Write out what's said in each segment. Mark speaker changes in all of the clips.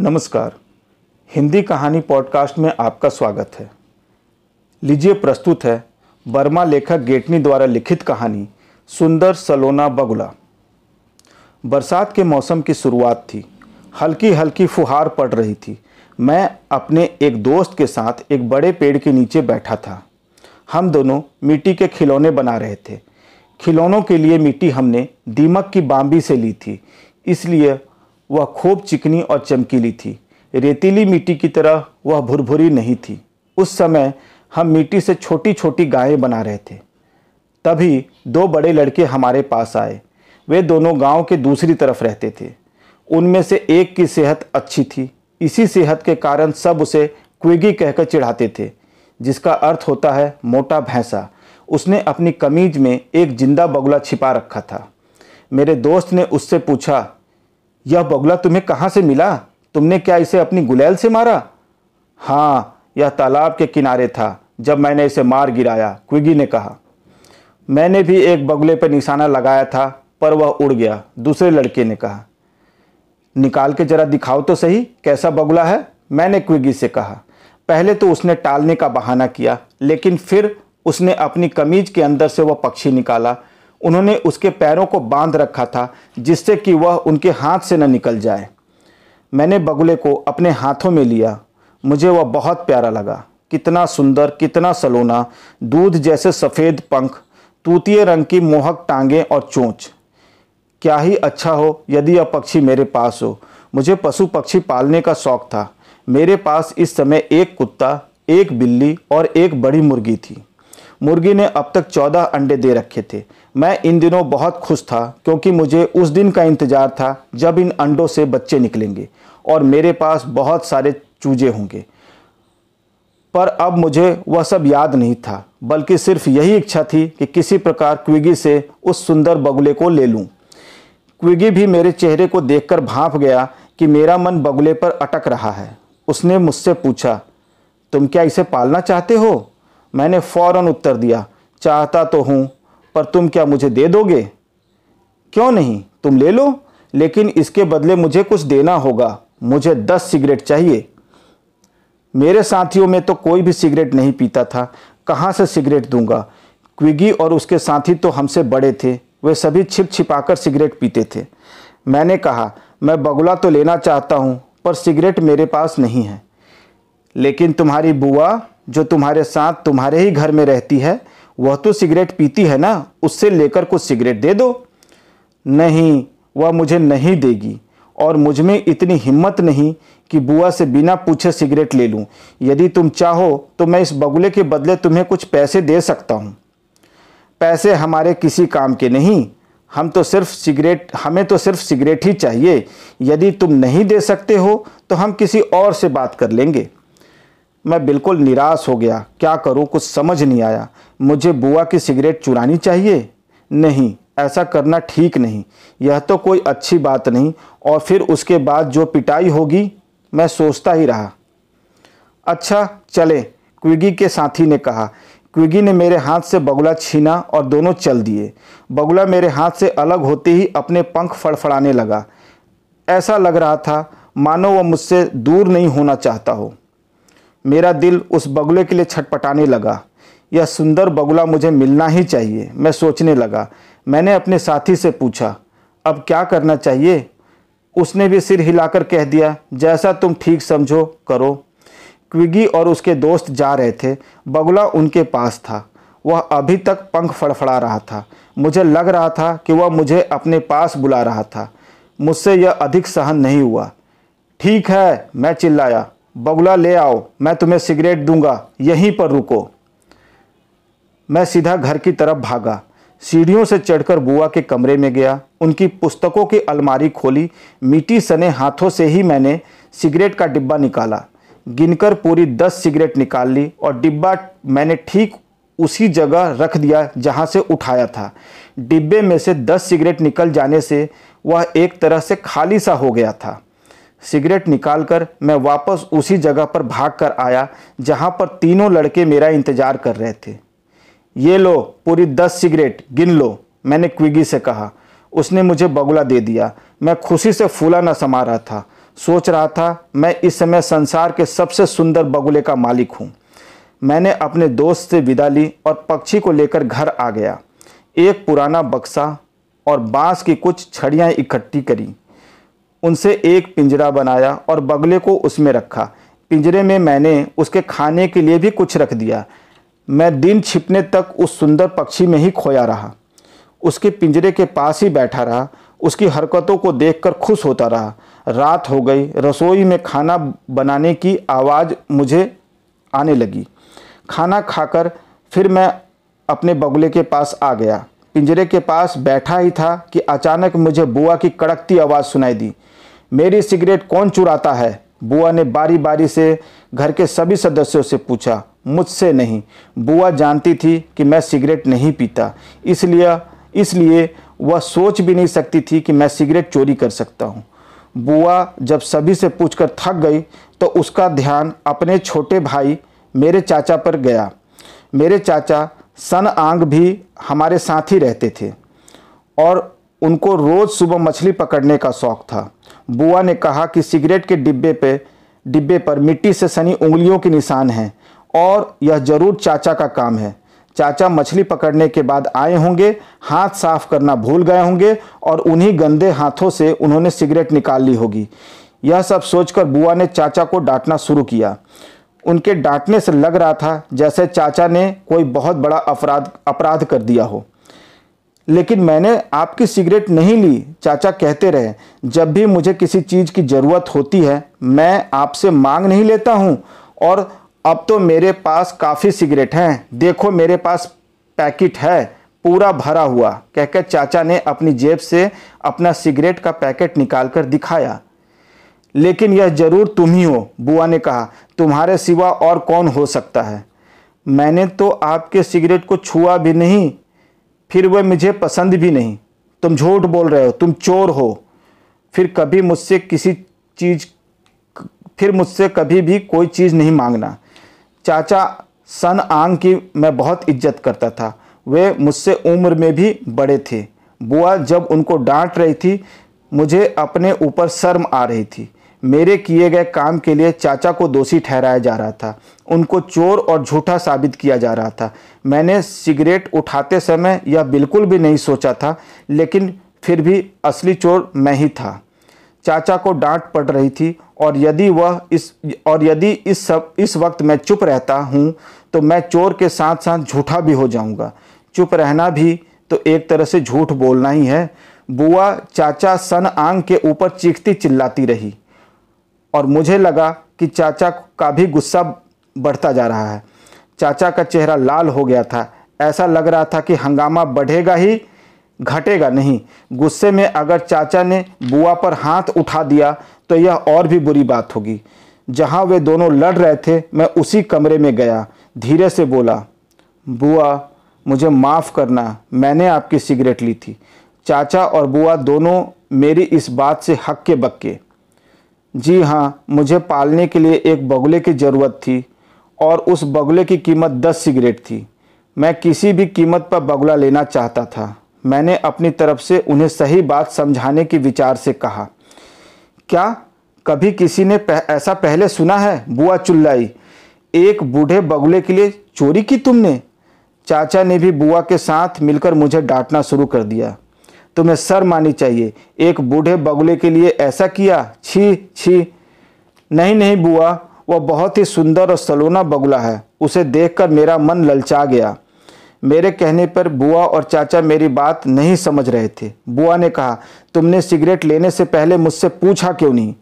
Speaker 1: नमस्कार हिंदी कहानी पॉडकास्ट में आपका स्वागत है लीजिए प्रस्तुत है बर्मा लेखक गेटनी द्वारा लिखित कहानी सुंदर सलोना बगुला बरसात के मौसम की शुरुआत थी हल्की हल्की फुहार पड़ रही थी मैं अपने एक दोस्त के साथ एक बड़े पेड़ के नीचे बैठा था हम दोनों मिट्टी के खिलौने बना रहे थे खिलौनों के लिए मिट्टी हमने दीमक की बाम्बी से ली थी इसलिए वह खूब चिकनी और चमकीली थी रेतीली मिट्टी की तरह वह भुरभुरी नहीं थी उस समय हम मिट्टी से छोटी छोटी गायें बना रहे थे तभी दो बड़े लड़के हमारे पास आए वे दोनों गांव के दूसरी तरफ रहते थे उनमें से एक की सेहत अच्छी थी इसी सेहत के कारण सब उसे क्विगी कहकर चिढ़ाते थे जिसका अर्थ होता है मोटा भैंसा उसने अपनी कमीज में एक जिंदा बगुला छिपा रखा था मेरे दोस्त ने उससे पूछा यह बगुला तुम्हें कहाँ से मिला तुमने क्या इसे अपनी गुलेल से मारा हाँ यह तालाब के किनारे था जब मैंने इसे मार गिराया क्विगी ने कहा मैंने भी एक बगुले पर निशाना लगाया था पर वह उड़ गया दूसरे लड़के ने कहा निकाल के जरा दिखाओ तो सही कैसा बगुला है मैंने क्विगी से कहा पहले तो उसने टालने का बहाना किया लेकिन फिर उसने अपनी कमीज के अंदर से वह पक्षी निकाला उन्होंने उसके पैरों को बांध रखा था जिससे कि वह उनके हाथ से न निकल जाए मैंने बगुले को अपने हाथों में लिया मुझे वह बहुत प्यारा लगा कितना सुंदर कितना सलोना दूध जैसे सफ़ेद पंख तूतीय रंग की मोहक टांगें और चोंच क्या ही अच्छा हो यदि यह पक्षी मेरे पास हो मुझे पशु पक्षी पालने का शौक़ था मेरे पास इस समय एक कुत्ता एक बिल्ली और एक बड़ी मुर्गी थी मुर्गी ने अब तक चौदह अंडे दे रखे थे मैं इन दिनों बहुत खुश था क्योंकि मुझे उस दिन का इंतज़ार था जब इन अंडों से बच्चे निकलेंगे और मेरे पास बहुत सारे चूजे होंगे पर अब मुझे वह सब याद नहीं था बल्कि सिर्फ यही इच्छा थी कि किसी प्रकार क्विगी से उस सुंदर बगुले को ले लूँ क्विगी भी मेरे चेहरे को देखकर भांप गया कि मेरा मन बगुले पर अटक रहा है उसने मुझसे पूछा तुम क्या इसे पालना चाहते हो मैंने फ़ौरन उत्तर दिया चाहता तो हूँ पर तुम क्या मुझे दे दोगे क्यों नहीं तुम ले लो लेकिन इसके बदले मुझे कुछ देना होगा मुझे दस सिगरेट चाहिए मेरे साथियों में तो कोई भी सिगरेट नहीं पीता था कहाँ से सिगरेट दूंगा क्विगी और उसके साथी तो हमसे बड़े थे वे सभी छिप छिपाकर सिगरेट पीते थे मैंने कहा मैं बगुला तो लेना चाहता हूँ पर सिगरेट मेरे पास नहीं है लेकिन तुम्हारी बुआ जो तुम्हारे साथ तुम्हारे ही घर में रहती है वह तो सिगरेट पीती है ना उससे लेकर कुछ सिगरेट दे दो नहीं वह मुझे नहीं देगी और मुझ में इतनी हिम्मत नहीं कि बुआ से बिना पूछे सिगरेट ले लूं। यदि तुम चाहो तो मैं इस बगुले के बदले तुम्हें कुछ पैसे दे सकता हूं। पैसे हमारे किसी काम के नहीं हम तो सिर्फ सिगरेट हमें तो सिर्फ सिगरेट ही चाहिए यदि तुम नहीं दे सकते हो तो हम किसी और से बात कर लेंगे मैं बिल्कुल निराश हो गया क्या करूं कुछ समझ नहीं आया मुझे बुआ की सिगरेट चुरानी चाहिए नहीं ऐसा करना ठीक नहीं यह तो कोई अच्छी बात नहीं और फिर उसके बाद जो पिटाई होगी मैं सोचता ही रहा अच्छा चले क्विगी के साथी ने कहा क्विगी ने मेरे हाथ से बगुला छीना और दोनों चल दिए बगुला मेरे हाथ से अलग होते ही अपने पंख फड़फड़ाने लगा ऐसा लग रहा था मानो वह मुझसे दूर नहीं होना चाहता हो मेरा दिल उस बगुले के लिए छटपटाने लगा यह सुंदर बगुला मुझे मिलना ही चाहिए मैं सोचने लगा मैंने अपने साथी से पूछा अब क्या करना चाहिए उसने भी सिर हिलाकर कह दिया जैसा तुम ठीक समझो करो क्विगी और उसके दोस्त जा रहे थे बगुला उनके पास था वह अभी तक पंख फड़फड़ा रहा था मुझे लग रहा था कि वह मुझे अपने पास बुला रहा था मुझसे यह अधिक सहन नहीं हुआ ठीक है मैं चिल्लाया बगुला ले आओ मैं तुम्हें सिगरेट दूंगा यहीं पर रुको मैं सीधा घर की तरफ भागा सीढ़ियों से चढ़कर बुआ के कमरे में गया उनकी पुस्तकों की अलमारी खोली मीठी सने हाथों से ही मैंने सिगरेट का डिब्बा निकाला गिनकर पूरी दस सिगरेट निकाल ली और डिब्बा मैंने ठीक उसी जगह रख दिया जहाँ से उठाया था डिब्बे में से दस सिगरेट निकल जाने से वह एक तरह से खाली सा हो गया था सिगरेट निकालकर मैं वापस उसी जगह पर भाग कर आया जहां पर तीनों लड़के मेरा इंतज़ार कर रहे थे ये लो पूरी दस सिगरेट गिन लो मैंने क्विगी से कहा उसने मुझे बगुला दे दिया मैं खुशी से फूला न समा रहा था सोच रहा था मैं इस समय संसार के सबसे सुंदर बगुले का मालिक हूँ मैंने अपने दोस्त से विदा ली और पक्षी को लेकर घर आ गया एक पुराना बक्सा और बांस की कुछ छड़ियाँ इकट्ठी करी उनसे एक पिंजरा बनाया और बगले को उसमें रखा पिंजरे में मैंने उसके खाने के लिए भी कुछ रख दिया मैं दिन छिपने तक उस सुंदर पक्षी में ही खोया रहा उसके पिंजरे के पास ही बैठा रहा उसकी हरकतों को देखकर खुश होता रहा रात हो गई रसोई में खाना बनाने की आवाज़ मुझे आने लगी खाना खाकर फिर मैं अपने बगुले के पास आ गया पिंजरे के पास बैठा ही था कि अचानक मुझे बुआ की कड़कती आवाज़ सुनाई दी मेरी सिगरेट कौन चुराता है बुआ ने बारी बारी से घर के सभी सदस्यों से पूछा मुझसे नहीं बुआ जानती थी कि मैं सिगरेट नहीं पीता इसलिए इसलिए वह सोच भी नहीं सकती थी कि मैं सिगरेट चोरी कर सकता हूँ बुआ जब सभी से पूछकर थक गई तो उसका ध्यान अपने छोटे भाई मेरे चाचा पर गया मेरे चाचा सन आंग भी हमारे साथ ही रहते थे और उनको रोज़ सुबह मछली पकड़ने का शौक़ था बुआ ने कहा कि सिगरेट के डिब्बे पे डिब्बे पर मिट्टी से सनी उंगलियों के निशान हैं और यह जरूर चाचा का काम है चाचा मछली पकड़ने के बाद आए होंगे हाथ साफ करना भूल गए होंगे और उन्हीं गंदे हाथों से उन्होंने सिगरेट निकाल ली होगी यह सब सोचकर बुआ ने चाचा को डांटना शुरू किया उनके डांटने से लग रहा था जैसे चाचा ने कोई बहुत बड़ा अपराध अपराध कर दिया हो लेकिन मैंने आपकी सिगरेट नहीं ली चाचा कहते रहे जब भी मुझे किसी चीज़ की ज़रूरत होती है मैं आपसे मांग नहीं लेता हूँ और अब तो मेरे पास काफ़ी सिगरेट हैं देखो मेरे पास पैकेट है पूरा भरा हुआ कहकर चाचा ने अपनी जेब से अपना सिगरेट का पैकेट निकालकर दिखाया लेकिन यह ज़रूर तुम ही हो बुआ ने कहा तुम्हारे सिवा और कौन हो सकता है मैंने तो आपके सिगरेट को छुआ भी नहीं फिर वह मुझे पसंद भी नहीं तुम झूठ बोल रहे हो तुम चोर हो फिर कभी मुझसे किसी चीज़ फिर मुझसे कभी भी कोई चीज़ नहीं मांगना चाचा सन आंग की मैं बहुत इज्जत करता था वे मुझसे उम्र में भी बड़े थे बुआ जब उनको डांट रही थी मुझे अपने ऊपर शर्म आ रही थी मेरे किए गए काम के लिए चाचा को दोषी ठहराया जा रहा था उनको चोर और झूठा साबित किया जा रहा था मैंने सिगरेट उठाते समय यह बिल्कुल भी नहीं सोचा था लेकिन फिर भी असली चोर मैं ही था चाचा को डांट पड़ रही थी और यदि वह इस और यदि इस सब इस वक्त मैं चुप रहता हूँ तो मैं चोर के साथ साथ झूठा भी हो जाऊँगा चुप रहना भी तो एक तरह से झूठ बोलना ही है बुआ चाचा सन आंग के ऊपर चीखती चिल्लाती रही और मुझे लगा कि चाचा का भी गुस्सा बढ़ता जा रहा है चाचा का चेहरा लाल हो गया था ऐसा लग रहा था कि हंगामा बढ़ेगा ही घटेगा नहीं गुस्से में अगर चाचा ने बुआ पर हाथ उठा दिया तो यह और भी बुरी बात होगी जहाँ वे दोनों लड़ रहे थे मैं उसी कमरे में गया धीरे से बोला बुआ मुझे माफ़ करना मैंने आपकी सिगरेट ली थी चाचा और बुआ दोनों मेरी इस बात से हक के बक्के जी हाँ मुझे पालने के लिए एक बगुले की ज़रूरत थी और उस बगुले की कीमत दस सिगरेट थी मैं किसी भी कीमत पर बगुला लेना चाहता था मैंने अपनी तरफ से उन्हें सही बात समझाने के विचार से कहा क्या कभी किसी ने पह, ऐसा पहले सुना है बुआ चुल्लाई एक बूढ़े बगुले के लिए चोरी की तुमने चाचा ने भी बुआ के साथ मिलकर मुझे डांटना शुरू कर दिया तुम्हें सर मानी चाहिए एक बूढ़े बगुले के लिए ऐसा किया छी छी नहीं नहीं बुआ वह बहुत ही सुंदर और सलोना बगुला है उसे देखकर मेरा मन ललचा गया मेरे कहने पर बुआ और चाचा मेरी बात नहीं समझ रहे थे बुआ ने कहा तुमने सिगरेट लेने से पहले मुझसे पूछा क्यों नहीं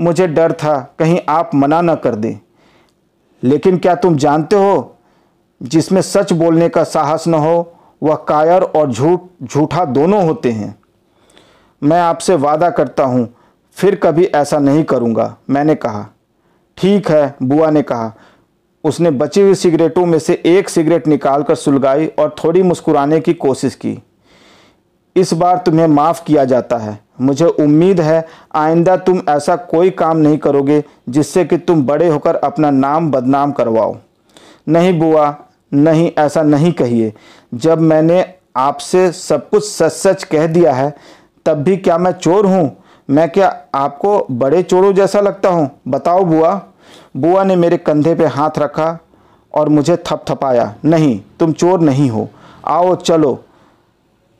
Speaker 1: मुझे डर था कहीं आप मना न कर दें लेकिन क्या तुम जानते हो जिसमें सच बोलने का साहस न हो वह कायर और झूठ झूठा दोनों होते हैं मैं आपसे वादा करता हूँ फिर कभी ऐसा नहीं करूँगा मैंने कहा ठीक है बुआ ने कहा उसने बची हुई सिगरेटों में से एक सिगरेट निकालकर सुलगाई और थोड़ी मुस्कुराने की कोशिश की इस बार तुम्हें माफ़ किया जाता है मुझे उम्मीद है आइंदा तुम ऐसा कोई काम नहीं करोगे जिससे कि तुम बड़े होकर अपना नाम बदनाम करवाओ नहीं बुआ नहीं ऐसा नहीं कहिए जब मैंने आपसे सब कुछ सच सच कह दिया है तब भी क्या मैं चोर हूँ मैं क्या आपको बड़े चोरों जैसा लगता हूँ बताओ बुआ बुआ ने मेरे कंधे पे हाथ रखा और मुझे थपथपाया नहीं तुम चोर नहीं हो आओ चलो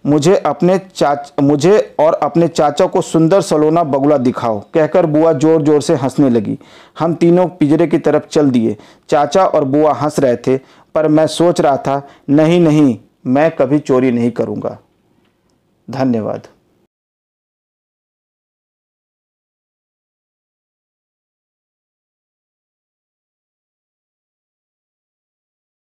Speaker 1: मुझे अपने चाच मुझे और अपने चाचा को सुंदर सलोना बगुला दिखाओ कहकर बुआ जोर जोर से हंसने लगी हम तीनों पिंजरे की तरफ चल दिए चाचा और बुआ हंस रहे थे पर मैं सोच रहा था नहीं नहीं मैं कभी चोरी नहीं करूँगा धन्यवाद